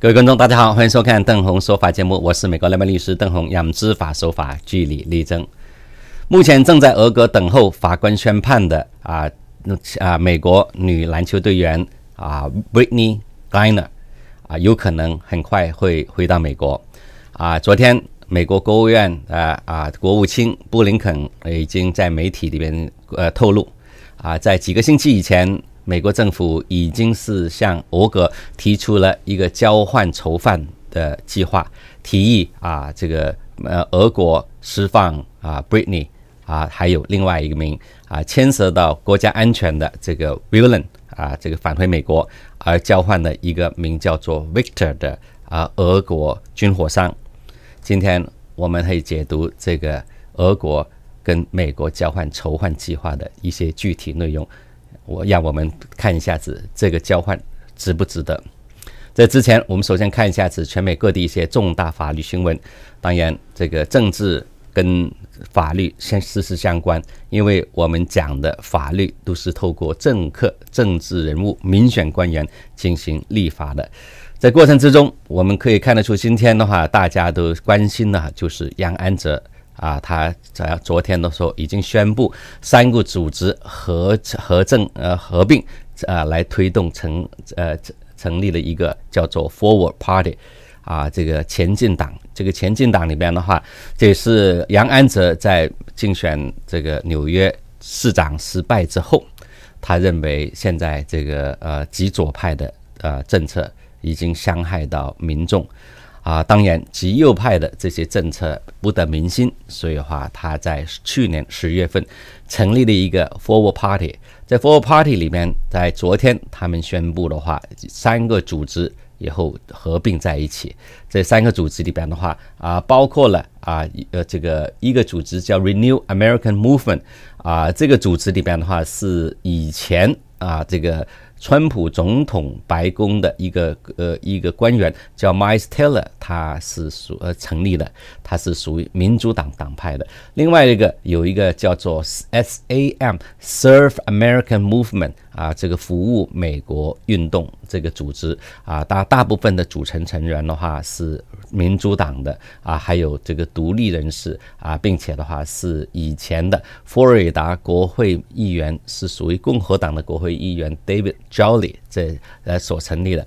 各位观众，大家好，欢迎收看邓红说法节目，我是美国联邦律师邓红，让知法守法，据理力争。目前正在俄格等候法官宣判的啊啊美国女篮球队员啊 Britney Liner 啊，有可能很快会回到美国啊。昨天美国国务院啊啊国务卿布林肯已经在媒体里边呃透露啊，在几个星期以前。美国政府已经是向俄国提出了一个交换囚犯的计划提议啊，这个呃，俄国释放啊，Britney 啊，还有另外一名啊，牵涉到国家安全的这个 Villain 啊，这个返回美国而交换的一个名叫做 Victor 的啊，俄国军火商。今天我们可以解读这个俄国跟美国交换囚犯计划的一些具体内容。我让我们看一下子这个交换值不值得？在之前，我们首先看一下子全美各地一些重大法律新闻。当然，这个政治跟法律先事实相关，因为我们讲的法律都是透过政客、政治人物、民选官员进行立法的。在过程之中，我们可以看得出，今天的话，大家都关心的，就是杨安泽。啊，他在昨天的时候已经宣布三个组织合合政呃合并啊来推动成呃成成立了一个叫做 Forward Party，啊这个前进党。这个前进党里边的话，这也是杨安泽在竞选这个纽约市长失败之后，他认为现在这个呃极左派的呃政策已经伤害到民众。啊，当然，极右派的这些政策不得民心，所以话他在去年十月份成立了一个 Forward Party，在 Forward Party 里面，在昨天他们宣布的话，三个组织以后合并在一起。这三个组织里边的话，啊，包括了啊，呃，这个一个组织叫 Renew American Movement，啊，这个组织里边的话是以前啊，这个。川普总统白宫的一个呃一个官员叫 Mys Taylor，他是属呃成立的，他是属于民主党党派的。另外一个有一个叫做 S A M Serve American Movement 啊，这个服务美国运动这个组织啊，大大部分的组成成员的话是。民主党的啊，还有这个独立人士啊，并且的话是以前的佛罗里达国会议员，是属于共和党的国会议员 David Jolly 这呃所成立的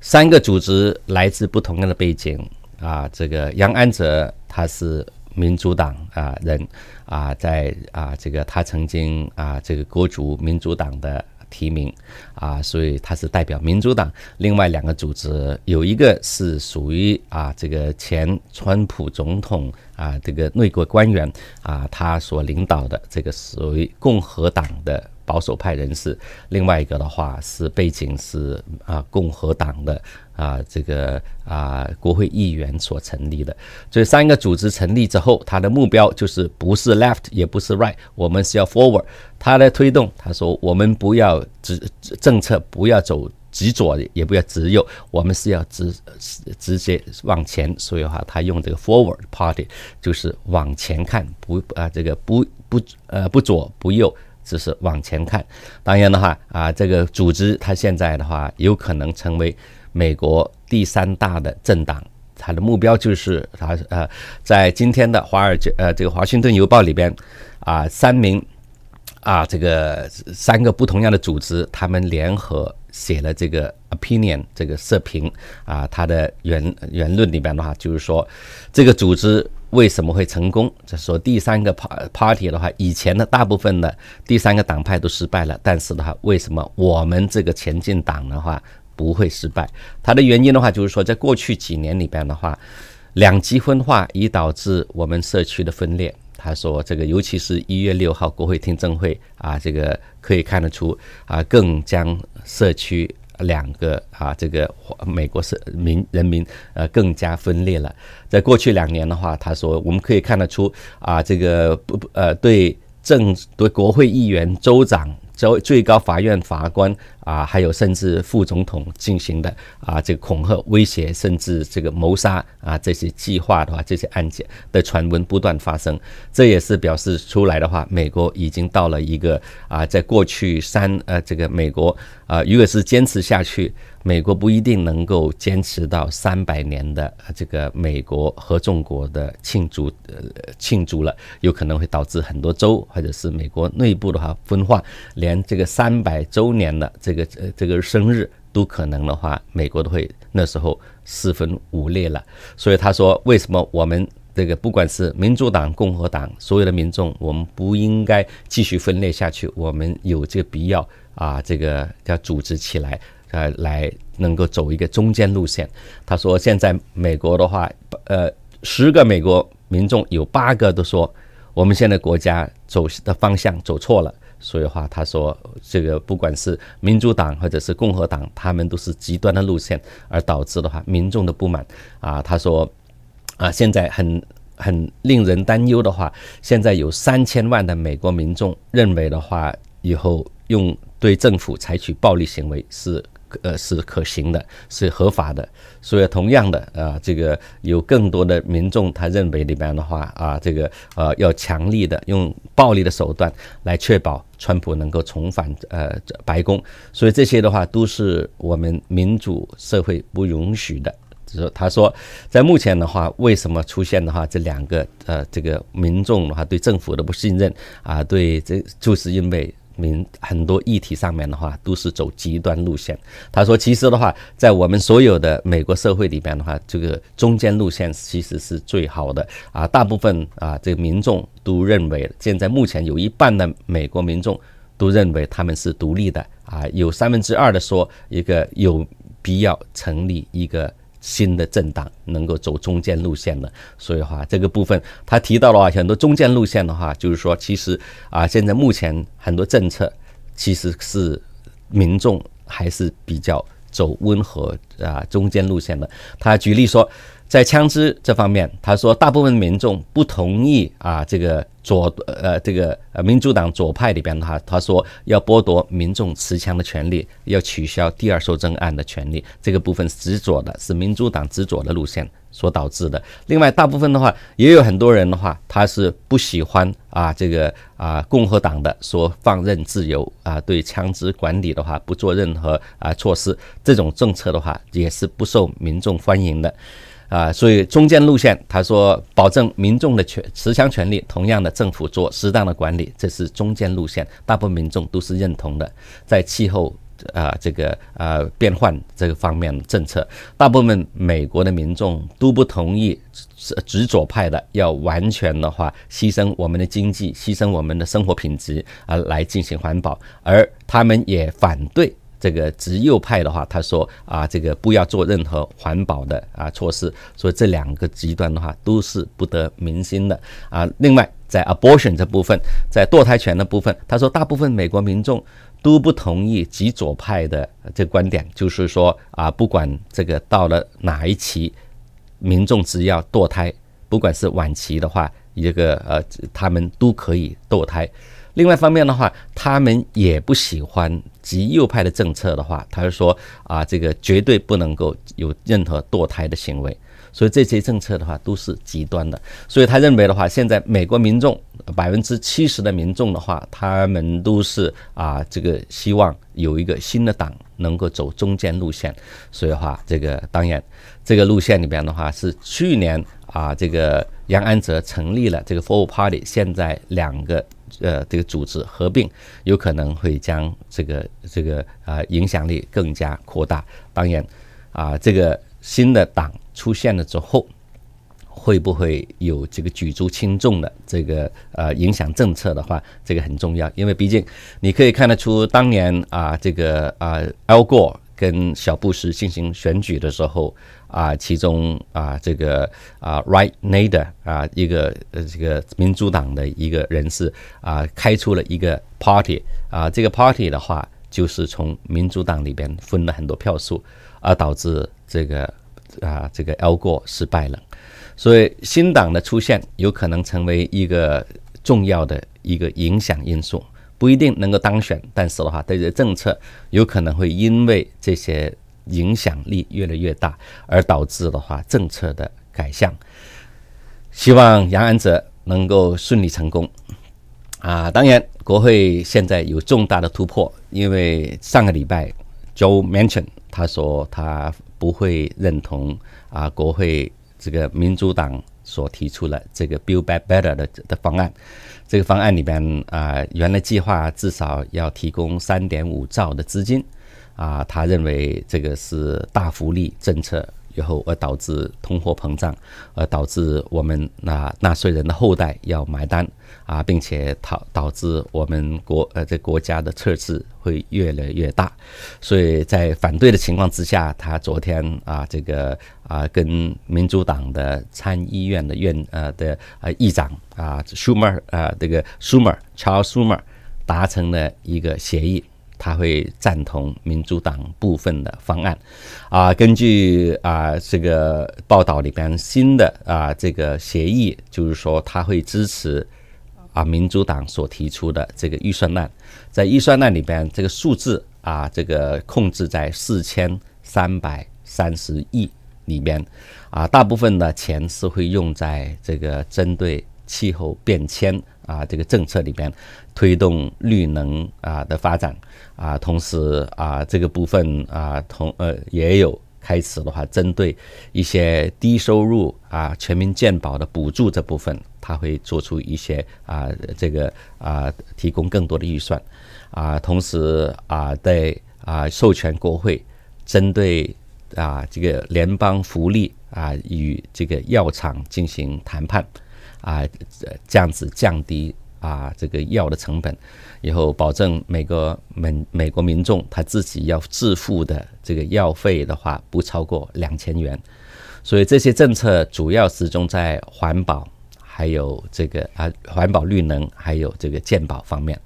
三个组织来自不同的背景啊，这个杨安泽他是民主党啊人啊，在啊这个他曾经啊这个国主民主党的。提名啊，所以他是代表民主党。另外两个组织有一个是属于啊，这个前川普总统啊，这个内阁官员啊，他所领导的这个属于共和党的保守派人士。另外一个的话是背景是啊，共和党的。啊，这个啊，国会议员所成立的这三个组织成立之后，它的目标就是不是 left 也不是 right，我们是要 forward。他来推动，他说我们不要执政策，不要走极左也不要极右，我们是要直直接往前。所以话，他用这个 forward party 就是往前看，不啊，这个不不呃不左不右，只是往前看。当然的话啊，这个组织它现在的话有可能成为。美国第三大的政党，它的目标就是它呃，在今天的华尔街呃这个华盛顿邮报里边，啊三名啊这个三个不同样的组织，他们联合写了这个 opinion 这个社评啊，它的原原论里边的话就是说，这个组织为什么会成功？就说第三个 party 的话，以前的大部分的第三个党派都失败了，但是的话，为什么我们这个前进党的话？不会失败。他的原因的话，就是说，在过去几年里边的话，两极分化已导致我们社区的分裂。他说，这个尤其是一月六号国会听证会啊，这个可以看得出啊，更将社区两个啊这个美国社民人民呃更加分裂了。在过去两年的话，他说，我们可以看得出啊，这个不不呃对政对国会议员、州长、州最高法院法官。啊，还有甚至副总统进行的啊，这个恐吓、威胁，甚至这个谋杀啊，这些计划的话，这些案件的传闻不断发生，这也是表示出来的话，美国已经到了一个啊，在过去三呃，这个美国啊，如果是坚持下去，美国不一定能够坚持到三百年的这个美国合众国的庆祝呃庆祝了，有可能会导致很多州或者是美国内部的话分化，连这个三百周年的这。这个呃，这个生日都可能的话，美国都会那时候四分五裂了。所以他说，为什么我们这个不管是民主党、共和党，所有的民众，我们不应该继续分裂下去？我们有这个必要啊，这个要组织起来，呃，来能够走一个中间路线。他说，现在美国的话，呃，十个美国民众有八个都说，我们现在国家走的方向走错了。所以话，他说这个不管是民主党或者是共和党，他们都是极端的路线，而导致的话，民众的不满啊。他说，啊，现在很很令人担忧的话，现在有三千万的美国民众认为的话，以后用对政府采取暴力行为是。呃，是可行的，是合法的。所以，同样的啊，这个有更多的民众，他认为里面的话啊，这个呃，要强力的用暴力的手段来确保川普能够重返呃白宫。所以，这些的话都是我们民主社会不允许的。就是他说，在目前的话，为什么出现的话这两个呃，这个民众的话对政府的不信任啊，对这就是因为。民很多议题上面的话都是走极端路线。他说，其实的话，在我们所有的美国社会里边的话，这个中间路线其实是最好的啊。大部分啊，这个民众都认为，现在目前有一半的美国民众都认为他们是独立的啊。有三分之二的说，一个有必要成立一个。新的政党能够走中间路线的，所以话这个部分他提到了话，很多中间路线的话，就是说其实啊，现在目前很多政策其实是民众还是比较走温和啊中间路线的。他举例说。在枪支这方面，他说大部分民众不同意啊，这个左呃这个呃民主党左派里边，的话，他说要剥夺民众持枪的权利，要取消第二修正案的权利，这个部分执着的是民主党执着的路线所导致的。另外，大部分的话也有很多人的话，他是不喜欢啊这个啊共和党的说放任自由啊，对枪支管理的话不做任何啊措施，这种政策的话也是不受民众欢迎的。啊，所以中间路线，他说保证民众的权持枪权利，同样的政府做适当的管理，这是中间路线，大部分民众都是认同的。在气候啊这个啊变换这个方面的政策，大部分美国的民众都不同意，执左派的要完全的话，牺牲我们的经济，牺牲我们的生活品质啊来进行环保，而他们也反对。这个极右派的话，他说啊，这个不要做任何环保的啊措施，所以这两个极端的话都是不得民心的啊。另外，在 abortion 这部分，在堕胎权的部分，他说大部分美国民众都不同意极左派的这个观点，就是说啊，不管这个到了哪一期，民众只要堕胎，不管是晚期的话，一个呃，他们都可以堕胎。另外方面的话，他们也不喜欢。极右派的政策的话，他就说啊，这个绝对不能够有任何堕胎的行为，所以这些政策的话都是极端的。所以他认为的话，现在美国民众百分之七十的民众的话，他们都是啊，这个希望有一个新的党能够走中间路线。所以话，这个当然这个路线里边的话，是去年啊，这个杨安泽成立了这个 f o r Party，现在两个。呃，这个组织合并有可能会将这个这个啊影响力更加扩大。当然，啊，这个新的党出现了之后，会不会有这个举足轻重的这个呃影响政策的话，这个很重要。因为毕竟你可以看得出，当年啊这个啊埃过跟小布什进行选举的时候。啊，其中啊，这个啊 r i g h t n a d e r 啊，一个呃，这个民主党的一个人士啊，开出了一个 party 啊，这个 party 的话，就是从民主党里边分了很多票数，而导致这个啊，这个 l 过失败了，所以新党的出现有可能成为一个重要的一个影响因素，不一定能够当选，但是的话，对这政策有可能会因为这些。影响力越来越大，而导致的话政策的改向。希望杨安泽能够顺利成功啊！当然，国会现在有重大的突破，因为上个礼拜 Joe Manchin 他说他不会认同啊，国会这个民主党所提出的这个 Build Back Better 的的方案。这个方案里边啊，原来计划至少要提供三点五兆的资金。啊，他认为这个是大福利政策，然后而导致通货膨胀，而导致我们那纳税人的后代要买单啊，并且导导致我们国呃这国家的赤字会越来越大，所以在反对的情况之下，他昨天啊这个啊跟民主党的参议院的院呃的呃议长啊 Schumer 啊这个 Schumer Charles Schumer 达成了一个协议。他会赞同民主党部分的方案，啊，根据啊这个报道里边新的啊这个协议，就是说他会支持啊民主党所提出的这个预算案，在预算案里边，这个数字啊这个控制在四千三百三十亿里边，啊，大部分的钱是会用在这个针对气候变迁啊这个政策里边，推动绿能啊的发展。啊，同时啊，这个部分啊，同呃也有开始的话，针对一些低收入啊、全民健保的补助这部分，他会做出一些啊，这个啊，提供更多的预算啊，同时啊，在啊，授权国会针对啊这个联邦福利啊与这个药厂进行谈判啊，这样子降低。啊，这个药的成本，然后保证美国民美国民众他自己要自付的这个药费的话，不超过两千元。所以这些政策主要集中在环保，还有这个啊环保、绿能，还有这个健保方面。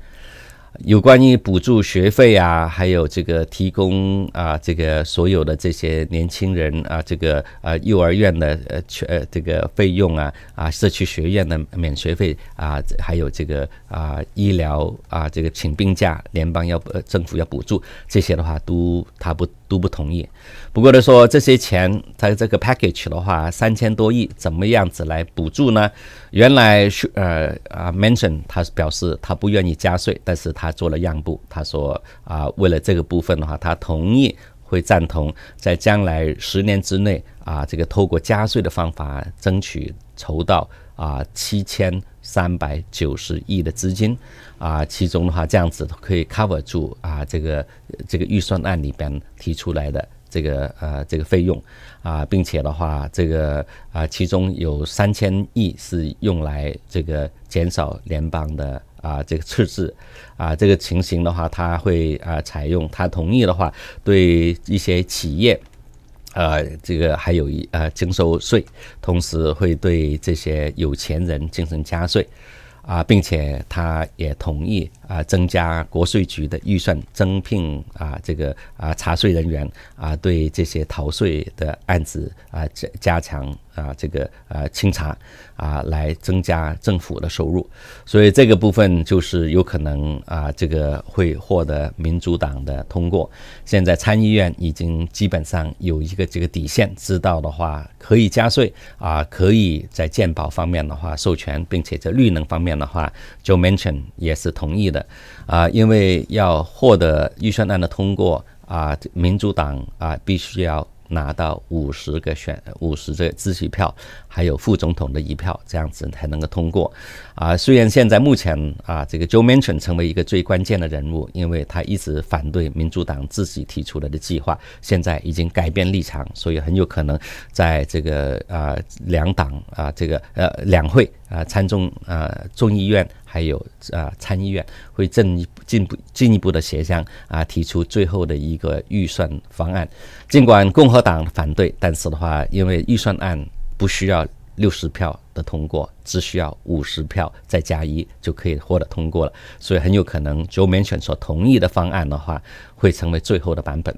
有关于补助学费啊，还有这个提供啊，这个所有的这些年轻人啊，这个啊幼儿园的呃缺这个费用啊，啊社区学院的免学费啊，还有这个啊医疗啊这个请病假，联邦要政府要补助这些的话都他不。都不同意，不过他说这些钱，他这个 package 的话，三千多亿，怎么样子来补助呢？原来是呃啊，mention 他表示他不愿意加税，但是他做了让步，他说啊，为了这个部分的话，他同意会赞同在将来十年之内啊，这个透过加税的方法争取筹到啊七千。三百九十亿的资金，啊，其中的话这样子可以 cover 住啊，这个这个预算案里边提出来的这个呃这个费用，啊，并且的话这个啊，其中有三千亿是用来这个减少联邦的啊这个赤字，啊，这个情形的话他会啊采用，他同意的话对一些企业。呃，这个还有一呃，征收税，同时会对这些有钱人进行加税，啊，并且他也同意啊，增加国税局的预算，增聘啊这个啊查税人员啊，对这些逃税的案子啊加加强。啊，这个啊清查啊，来增加政府的收入，所以这个部分就是有可能啊，这个会获得民主党的通过。现在参议院已经基本上有一个这个底线，知道的话可以加税啊，可以在鉴保方面的话授权，并且在绿能方面的话，Joe Manchin 也是同意的啊，因为要获得预算案的通过啊，民主党啊必须要。拿到五十个选，五十个自选票。还有副总统的一票，这样子才能够通过。啊，虽然现在目前啊，这个 Joe Manchin 成为一个最关键的人物，因为他一直反对民主党自己提出来的计划，现在已经改变立场，所以很有可能在这个啊两党啊这个呃两会啊参众啊众议院还有啊参议院会进一进一步进一步的协商啊，提出最后的一个预算方案。尽管共和党反对，但是的话，因为预算案。不需要六十票的通过，只需要五十票再加一就可以获得通过了。所以很有可能九名选所同意的方案的话，会成为最后的版本。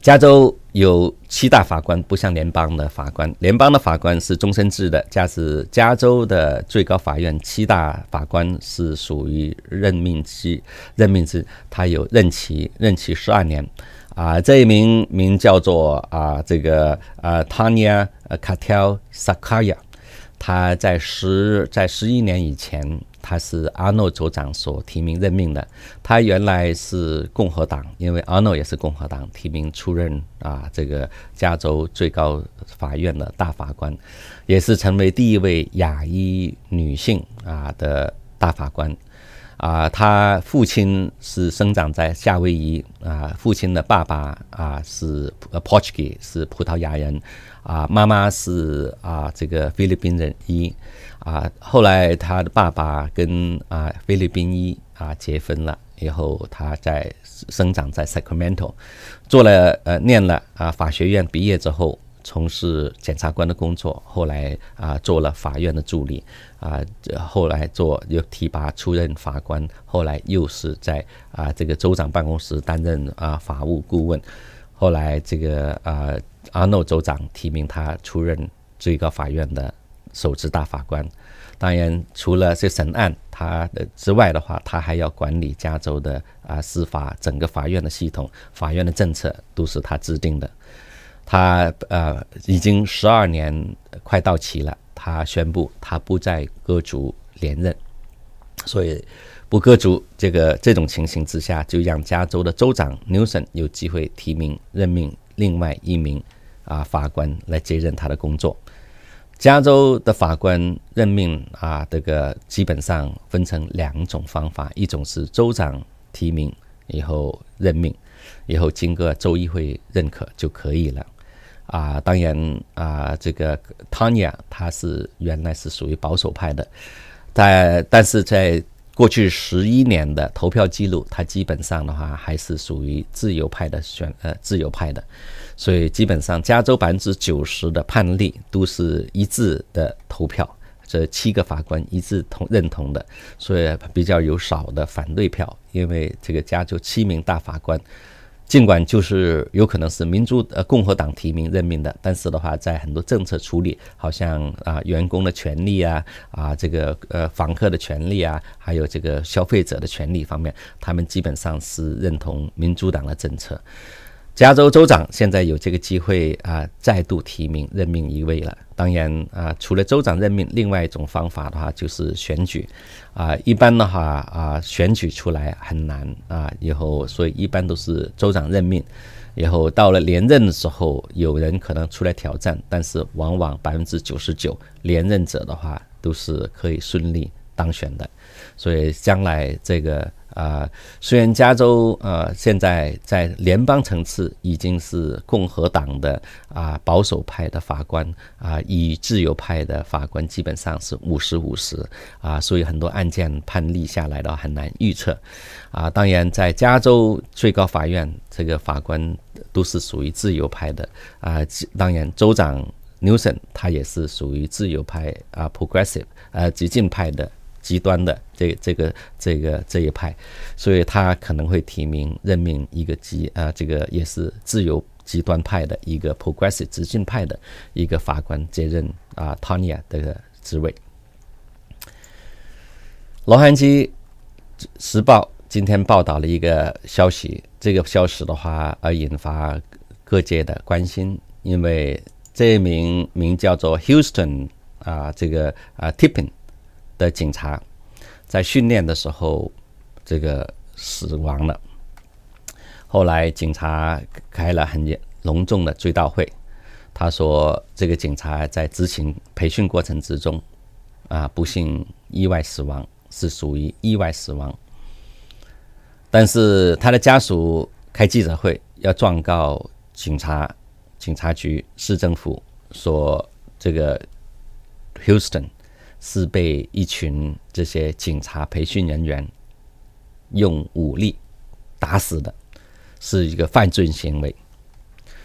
加州有七大法官，不像联邦的法官，联邦的法官是终身制的，加是加州的最高法院七大法官是属于任命制，任命制他有任期，任期十二年。啊，这一名名叫做啊，这个啊，Tanya Kattel Sakaya，他在十在十一年以前，他是阿诺州长所提名任命的。他原来是共和党，因为阿诺也是共和党提名出任啊，这个加州最高法院的大法官，也是成为第一位亚裔女性啊的大法官。啊，他父亲是生长在夏威夷啊，父亲的爸爸啊是呃 Portuguese 是葡萄牙人，啊，妈妈是啊这个菲律宾人一啊，后来他的爸爸跟啊菲律宾一啊结婚了，以后他在生长在 Sacramento，做了呃念了啊法学院，毕业之后。从事检察官的工作，后来啊做了法院的助理，啊后来做又提拔出任法官，后来又是在啊这个州长办公室担任啊法务顾问，后来这个啊阿诺州长提名他出任最高法院的首席大法官。当然，除了是审案他的之外的话，他还要管理加州的啊司法整个法院的系统，法院的政策都是他制定的。他呃已经十二年快到期了，他宣布他不再割主连任，所以不割主这个这种情形之下，就让加州的州长 n o 森有机会提名任命另外一名啊法官来接任他的工作。加州的法官任命啊这个基本上分成两种方法，一种是州长提名以后任命。以后经过州议会认可就可以了，啊，当然啊，这个汤尼啊，他是原来是属于保守派的，但但是在过去十一年的投票记录，他基本上的话还是属于自由派的选呃自由派的，所以基本上加州百分之九十的判例都是一致的投票，这七个法官一致同认同的，所以比较有少的反对票，因为这个加州七名大法官。尽管就是有可能是民主呃共和党提名任命的，但是的话，在很多政策处理，好像啊员工的权利啊啊这个呃房客的权利啊，还有这个消费者的权利方面，他们基本上是认同民主党的政策。加州州长现在有这个机会啊，再度提名任命一位了。当然啊，除了州长任命，另外一种方法的话就是选举，啊，一般的话啊，选举出来很难啊，以后所以一般都是州长任命。以后到了连任的时候，有人可能出来挑战，但是往往百分之九十九连任者的话都是可以顺利当选的。所以将来这个。啊，虽然加州呃现在在联邦层次已经是共和党的啊保守派的法官啊，与自由派的法官基本上是五十五十啊，所以很多案件判例下来话很难预测啊。当然，在加州最高法院这个法官都是属于自由派的啊，当然州长纽森他也是属于自由派啊，progressive 呃激进派的。极端的这这个这个这一派，所以他可能会提名任命一个极啊这个也是自由极端派的一个 progressive 执进派的一个法官接任啊 Tanya 这个职位。洛杉矶时报今天报道了一个消息，这个消息的话而引发各界的关心，因为这名名叫做 Houston 啊这个啊 Tipping。的警察在训练的时候，这个死亡了。后来警察开了很隆重的追悼会，他说这个警察在执行培训过程之中，啊，不幸意外死亡，是属于意外死亡。但是他的家属开记者会要状告警察、警察局、市政府，说这个 Houston。是被一群这些警察培训人员用武力打死的，是一个犯罪行为。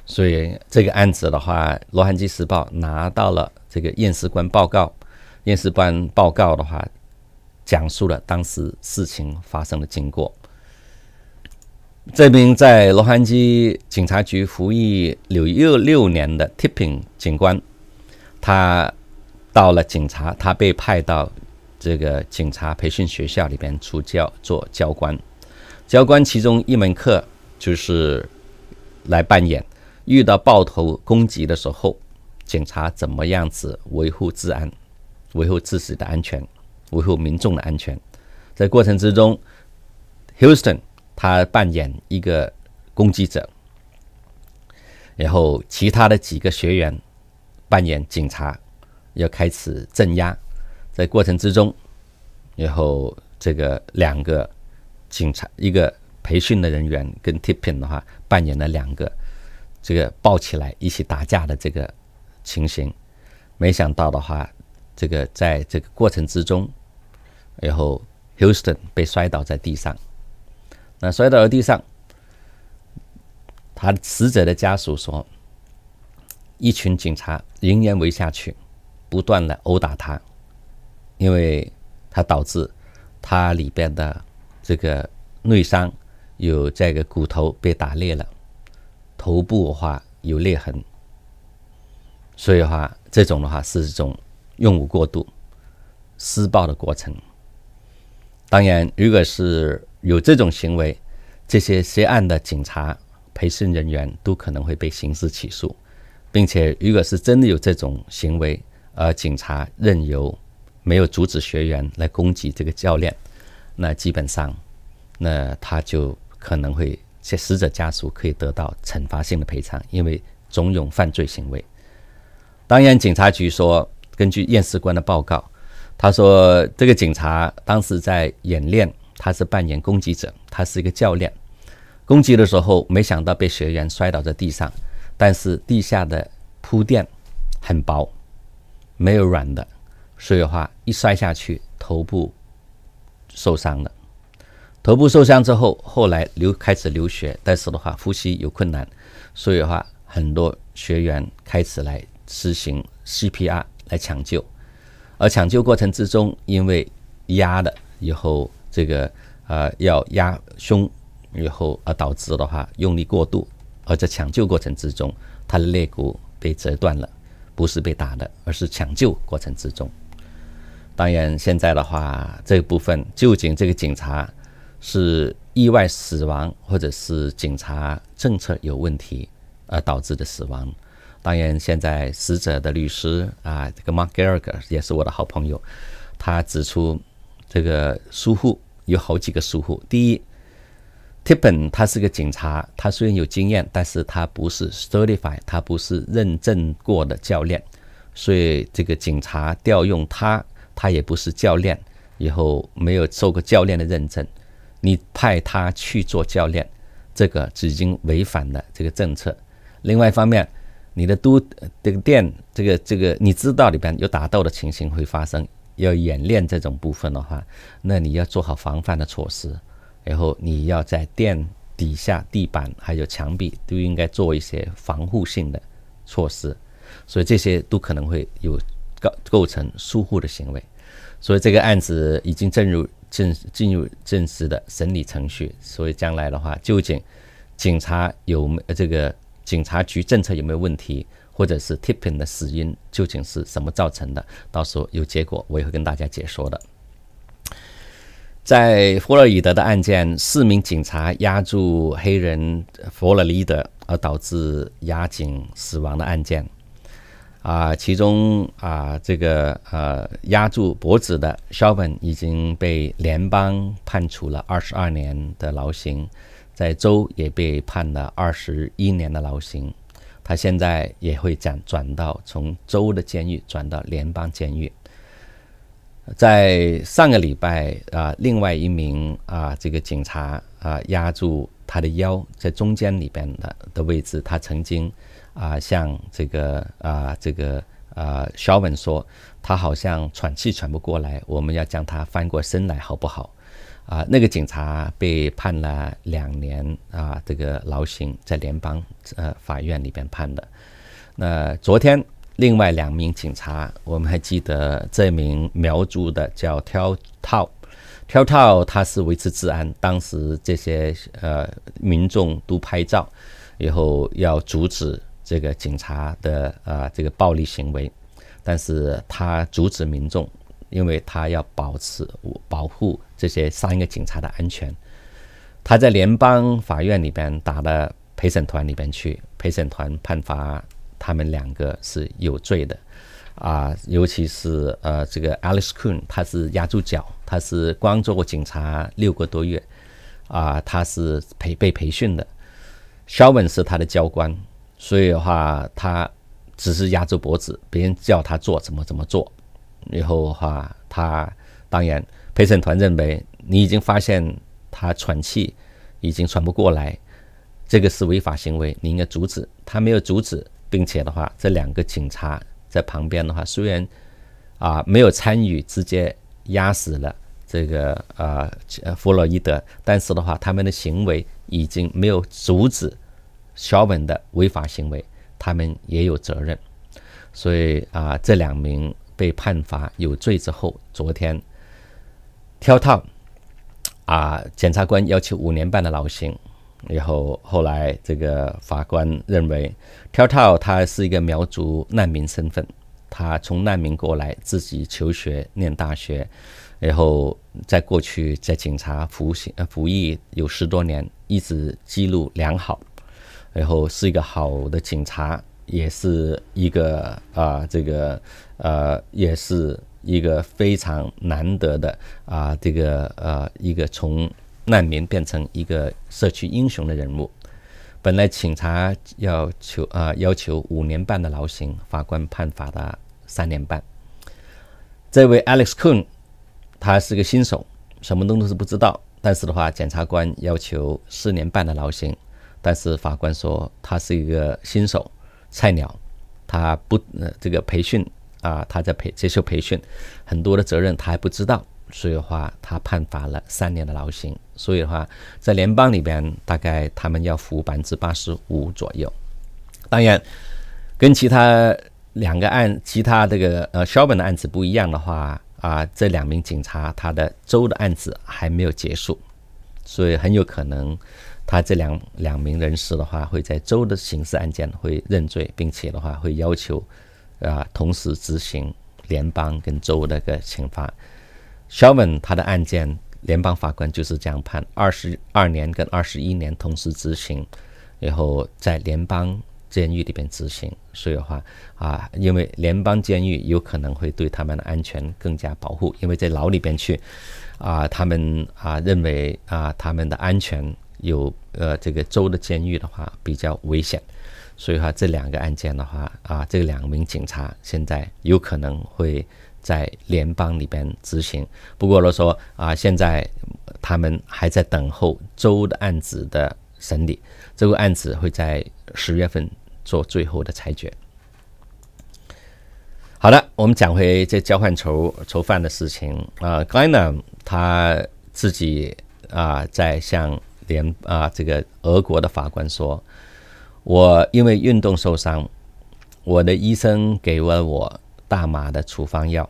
所以这个案子的话，《罗汉基时报》拿到了这个验尸官报告，验尸官报告的话，讲述了当时事情发生的经过。这名在罗汉基警察局服役六六六年的 Tipping 警官，他。到了警察，他被派到这个警察培训学校里边，出教做教官。教官其中一门课就是来扮演遇到暴徒攻击的时候，警察怎么样子维护治安、维护自己的安全、维护民众的安全。在过程之中，Houston 他扮演一个攻击者，然后其他的几个学员扮演警察。要开始镇压，在过程之中，然后这个两个警察，一个培训的人员跟 Tippin 的话扮演了两个，这个抱起来一起打架的这个情形，没想到的话，这个在这个过程之中，然后 Houston 被摔倒在地上，那摔倒在地上，他死者的家属说，一群警察仍然围下去。不断的殴打他，因为他导致他里边的这个内伤有这个骨头被打裂了，头部的话有裂痕，所以话这种的话是一种用武过度、施暴的过程。当然，如果是有这种行为，这些涉案的警察、培训人员都可能会被刑事起诉，并且如果是真的有这种行为。而警察任由没有阻止学员来攻击这个教练，那基本上，那他就可能会，死死者家属可以得到惩罚性的赔偿，因为总有犯罪行为。当然，警察局说，根据验尸官的报告，他说这个警察当时在演练，他是扮演攻击者，他是一个教练，攻击的时候没想到被学员摔倒在地上，但是地下的铺垫很薄。没有软的，所以的话一摔下去，头部受伤了。头部受伤之后，后来流开始流血，但是的话呼吸有困难，所以的话很多学员开始来实行 CPR 来抢救。而抢救过程之中，因为压的以后这个呃要压胸以后，而导致的话用力过度，而在抢救过程之中，他的肋骨被折断了。不是被打的，而是抢救过程之中。当然，现在的话，这一部分，就警这个警察是意外死亡，或者是警察政策有问题而导致的死亡。当然，现在死者的律师啊，这个 Mark Gallagher 也是我的好朋友，他指出这个疏忽有好几个疏忽，第一。Tippen 他是个警察，他虽然有经验，但是他不是 certified，他不是认证过的教练，所以这个警察调用他，他也不是教练，以后没有受过教练的认证，你派他去做教练，这个已经违反了这个政策。另外一方面，你的都这个店，这个这个你知道里边有打斗的情形会发生，要演练这种部分的话，那你要做好防范的措施。然后你要在店底下、地板还有墙壁都应该做一些防护性的措施，所以这些都可能会有构构成疏忽的行为，所以这个案子已经进入正进入正式的审理程序，所以将来的话，究竟警察有没这个警察局政策有没有问题，或者是 TIPN p i g 的死因究竟是什么造成的，到时候有结果我也会跟大家解说的。在佛罗里德的案件，四名警察压住黑人佛罗里德而导致押警死亡的案件，啊，其中啊，这个呃，压住脖子的肖本已经被联邦判处了二十二年的牢刑，在州也被判了二十一年的牢刑，他现在也会讲，转到从州的监狱转到联邦监狱。在上个礼拜啊，另外一名啊，这个警察啊，压住他的腰，在中间里边的的位置，他曾经啊，向这个啊，这个啊，小文说，他好像喘气喘不过来，我们要将他翻过身来，好不好？啊，那个警察被判了两年啊，这个劳刑，在联邦呃法院里边判的。那昨天。另外两名警察，我们还记得这名苗族的叫挑套，挑套他是维持治安，当时这些呃民众都拍照，以后要阻止这个警察的呃这个暴力行为，但是他阻止民众，因为他要保持保护这些三个警察的安全，他在联邦法院里边打了陪审团里边去，陪审团判罚。他们两个是有罪的啊，尤其是呃，这个 Alice k u n 他是压住脚，他是光做过警察六个多月啊，他是培被培训的 s h a v n 是他的教官，所以的话，他只是压住脖子，别人叫他做怎么怎么做，然后的话，他当然陪审团认为你已经发现他喘气已经喘不过来，这个是违法行为，你应该阻止，他没有阻止。并且的话，这两个警察在旁边的话，虽然啊没有参与，直接压死了这个呃弗洛伊德，但是的话，他们的行为已经没有阻止肖本的违法行为，他们也有责任。所以啊，这两名被判罚有罪之后，昨天跳套啊，检察官要求五年半的劳刑。然后后来，这个法官认为 t 跳 t a 他是一个苗族难民身份，他从难民过来，自己求学念大学，然后在过去在警察服刑呃服役有十多年，一直记录良好，然后是一个好的警察，也是一个啊这个呃，也是一个非常难得的啊这个呃一个从。难民变成一个社区英雄的人物。本来警察要求啊要求五年半的劳刑，法官判罚他三年半。这位 Alex Coon，他是个新手，什么东都是不知道。但是的话，检察官要求四年半的劳刑，但是法官说他是一个新手菜鸟，他不这个培训啊，他在培接受培训，很多的责任他还不知道。所以的话，他判罚了三年的劳刑。所以的话，在联邦里边，大概他们要服百分之八十五左右。当然，跟其他两个案、其他这个呃肖本的案子不一样的话啊，这两名警察他的州的案子还没有结束，所以很有可能他这两两名人士的话会在州的刑事案件会认罪，并且的话会要求啊同时执行联邦跟州那个刑罚。肖文他的案件，联邦法官就是这样判，二十二年跟二十一年同时执行，然后在联邦监狱里边执行。所以的话，啊，因为联邦监狱有可能会对他们的安全更加保护，因为在牢里边去，啊，他们啊认为啊他们的安全有呃这个州的监狱的话比较危险，所以话这两个案件的话，啊这两名警察现在有可能会。在联邦里边执行，不过了说啊，现在他们还在等候州的案子的审理，这个案子会在十月份做最后的裁决。好的，我们讲回这交换囚囚犯的事情啊 g a i a 他自己啊在向联啊这个俄国的法官说，我因为运动受伤，我的医生给了我。大麻的处方药，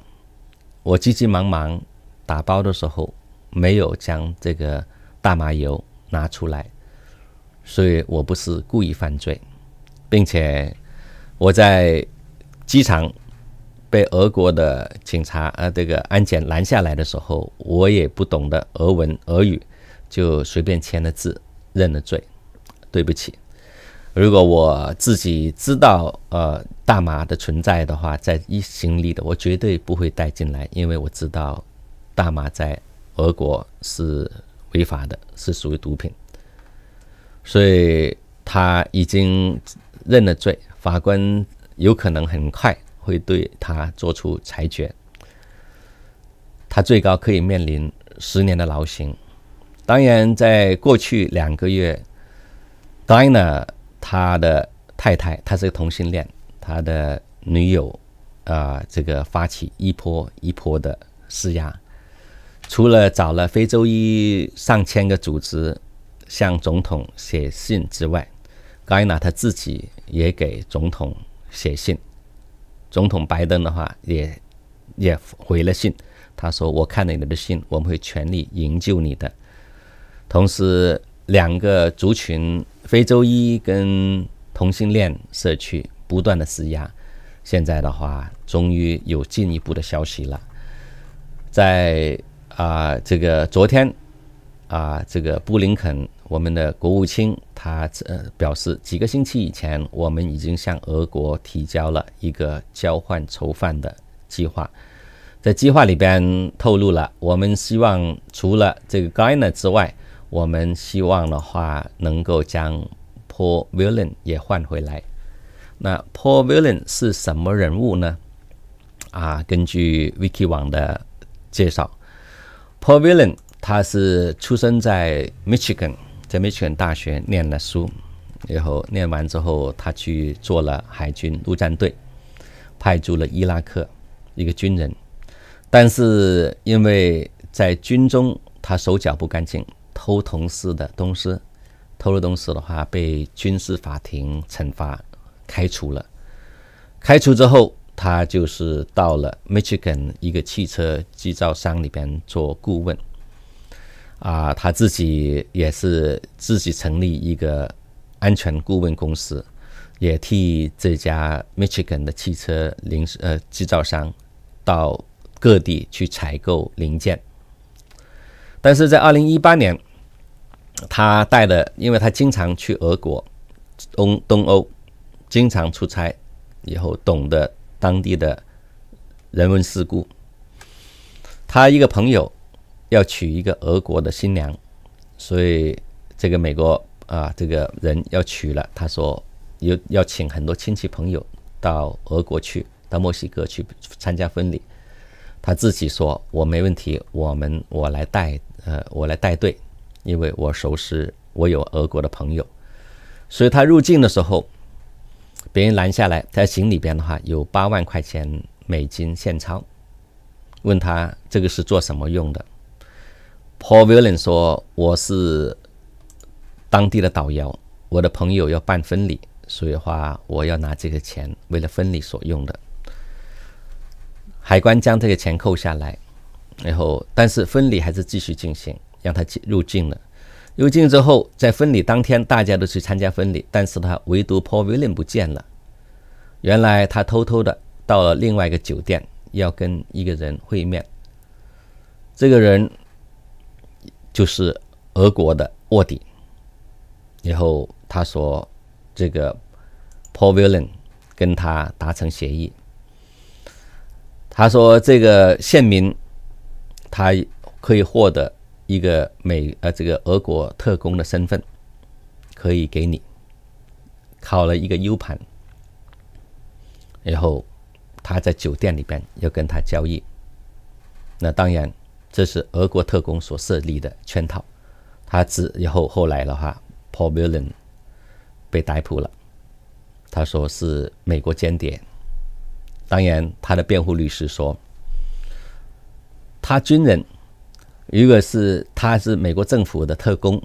我急急忙忙打包的时候没有将这个大麻油拿出来，所以我不是故意犯罪，并且我在机场被俄国的警察呃这个安检拦下来的时候，我也不懂得俄文俄语，就随便签了字认了罪，对不起。如果我自己知道，呃，大麻的存在的话，在一行李的，我绝对不会带进来，因为我知道，大麻在俄国是违法的，是属于毒品。所以他已经认了罪，法官有可能很快会对他做出裁决，他最高可以面临十年的劳刑。当然，在过去两个月，Dina。他的太太，他是个同性恋，他的女友，啊，这个发起一波一波的施压。除了找了非洲一上千个组织向总统写信之外，高安娜他自己也给总统写信。总统拜登的话也也回了信，他说：“我看了你的信，我们会全力营救你的。”同时，两个族群。非洲裔跟同性恋社区不断的施压，现在的话，终于有进一步的消息了。在啊，这个昨天啊，这个布林肯，我们的国务卿，他表示，几个星期以前，我们已经向俄国提交了一个交换囚犯的计划。在计划里边透露了，我们希望除了这个 g a n e r 之外。我们希望的话，能够将 Paul Villan 也换回来。那 Paul Villan 是什么人物呢？啊，根据 Wiki 网的介绍，Paul Villan 他是出生在 Michigan，在 Michigan 大学念了书，然后念完之后，他去做了海军陆战队，派驻了伊拉克一个军人，但是因为在军中他手脚不干净。偷同事的东西，偷了东西的话，被军事法庭惩罚，开除了。开除之后，他就是到了 Michigan 一个汽车制造商里边做顾问。啊，他自己也是自己成立一个安全顾问公司，也替这家 Michigan 的汽车零呃制造商到各地去采购零件。但是在二零一八年。他带的，因为他经常去俄国、东东欧，经常出差，以后懂得当地的人文世故。他一个朋友要娶一个俄国的新娘，所以这个美国啊，这个人要娶了，他说有要请很多亲戚朋友到俄国去，到墨西哥去参加婚礼。他自己说我没问题，我们我来带，呃，我来带队。因为我熟识，我有俄国的朋友，所以他入境的时候，别人拦下来，在行李边的话有八万块钱美金现钞，问他这个是做什么用的？Paul v i l l i n e 说：“我是当地的导游，我的朋友要办婚礼，所以话我要拿这个钱为了婚礼所用的。”海关将这个钱扣下来，然后但是婚礼还是继续进行。让他进入境了，入境之后，在婚礼当天，大家都去参加婚礼，但是他唯独 Paul William 不见了。原来他偷偷的到了另外一个酒店，要跟一个人会面。这个人就是俄国的卧底。然后他说，这个 Paul William 跟他达成协议。他说，这个县民他可以获得。一个美呃，这个俄国特工的身份可以给你，拷了一个 U 盘，然后他在酒店里边要跟他交易。那当然，这是俄国特工所设立的圈套。他只然后后来的话，Paul m i l e n 被逮捕了，他说是美国间谍。当然，他的辩护律师说他军人。如果是他是美国政府的特工，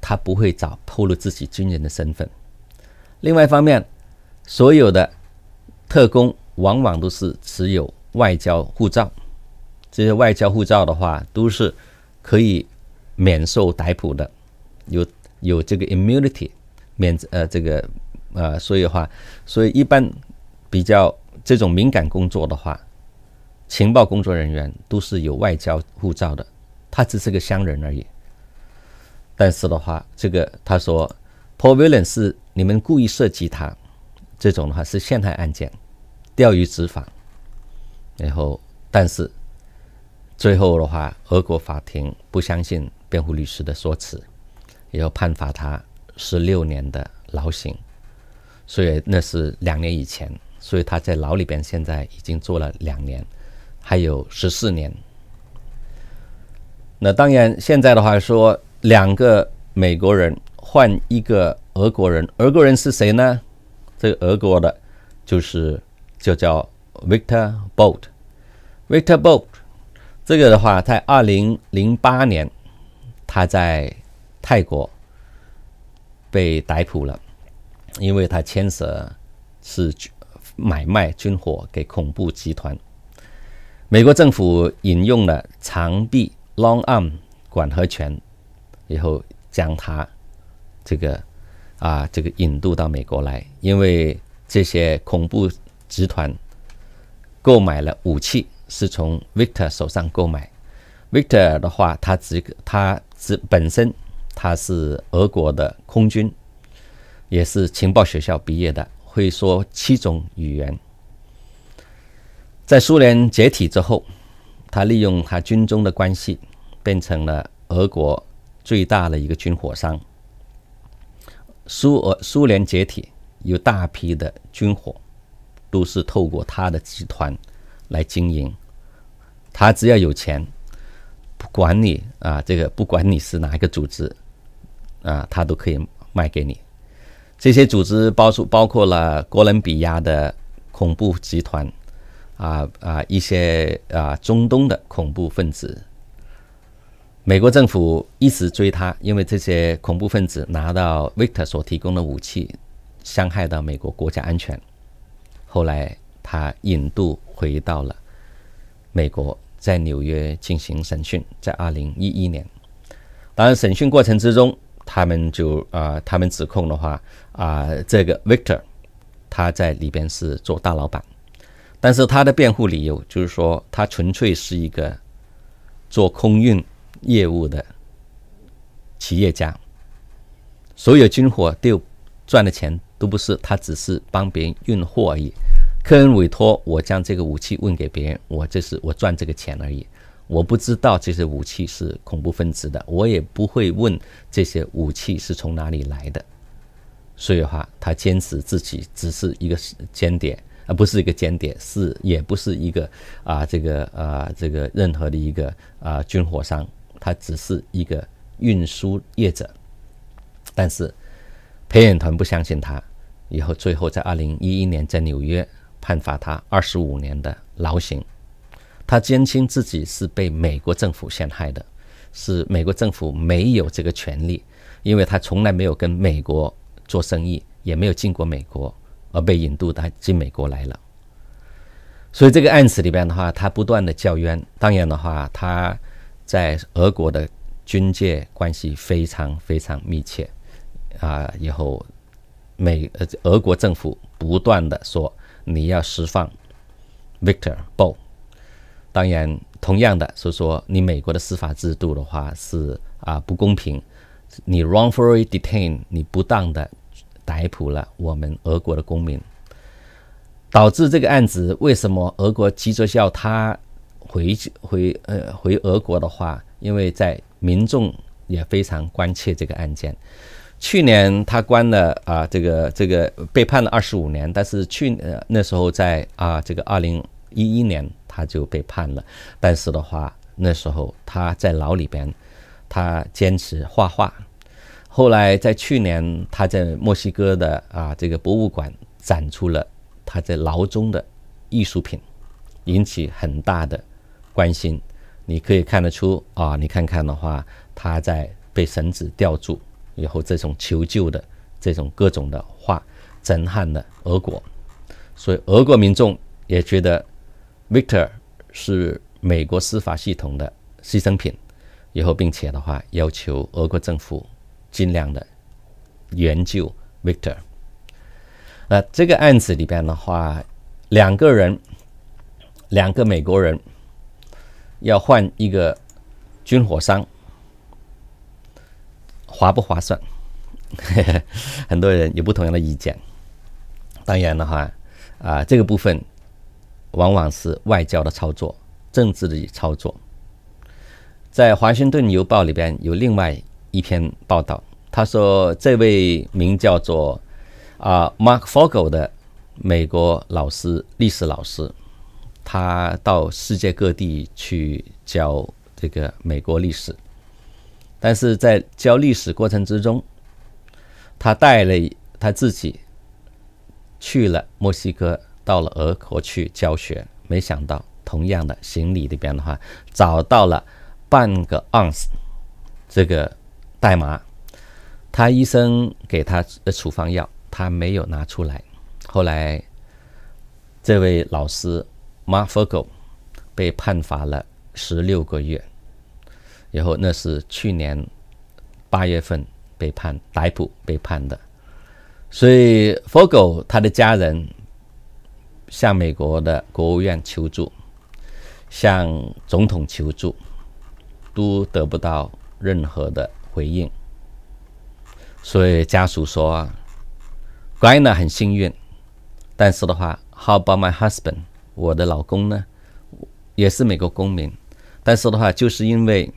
他不会早透露自己军人的身份。另外一方面，所有的特工往往都是持有外交护照。这些外交护照的话，都是可以免受逮捕的，有有这个 immunity 免呃这个呃，所以话，所以一般比较这种敏感工作的话，情报工作人员都是有外交护照的。他只是个乡人而已，但是的话，这个他说，Povilin 是你们故意设计他，这种的话是陷害案件，钓鱼执法，然后，但是最后的话，俄国法庭不相信辩护律师的说辞，也要判罚他十六年的牢刑，所以那是两年以前，所以他在牢里边现在已经坐了两年，还有十四年。那当然，现在的话说，两个美国人换一个俄国人，俄国人是谁呢？这个俄国的，就是就叫 Victor b o a t Victor b o a t 这个的话，在二零零八年，他在泰国被逮捕了，因为他牵涉是买卖军火给恐怖集团。美国政府引用了长臂。Long Arm 管和权，以后将他这个啊这个引渡到美国来，因为这些恐怖集团购买了武器，是从 Victor 手上购买。Victor 的话，他只他只本身他是俄国的空军，也是情报学校毕业的，会说七种语言。在苏联解体之后。他利用他军中的关系，变成了俄国最大的一个军火商。苏俄苏联解体，有大批的军火都是透过他的集团来经营。他只要有钱，不管你啊，这个不管你是哪一个组织啊，他都可以卖给你。这些组织包括包括了哥伦比亚的恐怖集团。啊啊！一些啊中东的恐怖分子，美国政府一直追他，因为这些恐怖分子拿到 Victor 所提供的武器，伤害到美国国家安全。后来他引渡回到了美国，在纽约进行审讯，在二零一一年。当然，审讯过程之中，他们就啊，他们指控的话啊，这个 Victor 他在里边是做大老板。但是他的辩护理由就是说，他纯粹是一个做空运业务的企业家，所有军火都赚的钱都不是他，只是帮别人运货而已。客人委托我将这个武器问给别人，我这是我赚这个钱而已。我不知道这些武器是恐怖分子的，我也不会问这些武器是从哪里来的。所以话，他坚持自己只是一个间谍。而不是一个间谍，是也不是一个啊，这个啊，这个任何的一个啊军火商，他只是一个运输业者。但是陪审团不相信他，以后最后在二零一一年在纽约判罚他二十五年的牢刑。他坚称自己是被美国政府陷害的，是美国政府没有这个权利，因为他从来没有跟美国做生意，也没有进过美国。而被引渡他进美国来了，所以这个案子里边的话，他不断的叫冤。当然的话，他在俄国的军界关系非常非常密切，啊，以后美呃俄国政府不断的说你要释放 Victor Bow。当然，同样的，所以说你美国的司法制度的话是啊不公平，你 wrongfully detain 你不当的。逮捕了我们俄国的公民，导致这个案子为什么俄国急着叫他回去回呃回俄国的话，因为在民众也非常关切这个案件。去年他关了啊，这个这个被判了二十五年，但是去呃那时候在啊这个二零一一年他就被判了，但是的话那时候他在牢里边，他坚持画画。后来，在去年，他在墨西哥的啊这个博物馆展出了他在牢中的艺术品，引起很大的关心。你可以看得出啊，你看看的话，他在被绳子吊住以后，这种求救的这种各种的话，震撼了俄国。所以，俄国民众也觉得 Victor 是美国司法系统的牺牲品，以后并且的话，要求俄国政府。尽量的援救 Victor。那这个案子里边的话，两个人，两个美国人要换一个军火商，划不划算？很多人有不同样的意见。当然的话，啊，这个部分往往是外交的操作，政治的操作。在《华盛顿邮报》里边有另外。一篇报道，他说，这位名叫做啊 Mark Fogel 的美国老师，历史老师，他到世界各地去教这个美国历史，但是在教历史过程之中，他带了他自己去了墨西哥，到了俄国去教学，没想到同样的行李里边的话，找到了半个盎司这个。代码，他医生给他的处方药，他没有拿出来。后来，这位老师 m a r f o g o 被判罚了十六个月，然后那是去年八月份被判逮捕、被判的。所以，Fogo 他的家人向美国的国务院求助，向总统求助，都得不到任何的。回应，所以家属说：“Gina 啊很幸运，但是的话，How about my husband？我的老公呢？也是美国公民，但是的话，就是因为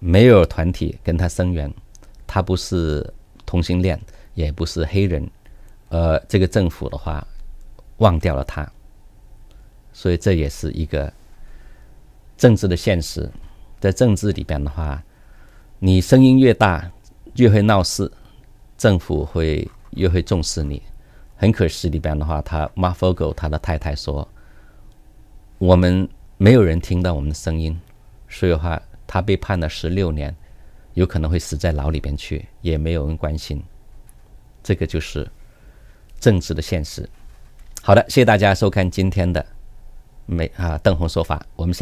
没有团体跟他声援，他不是同性恋，也不是黑人，呃，这个政府的话，忘掉了他，所以这也是一个政治的现实，在政治里边的话。”你声音越大，越会闹事，政府会越会重视你。很可惜里边的话，他 m a r f o g o 他的太太说，我们没有人听到我们的声音，所以话他被判了十六年，有可能会死在牢里边去，也没有人关心。这个就是政治的现实。好的，谢谢大家收看今天的美啊邓红说法，我们下。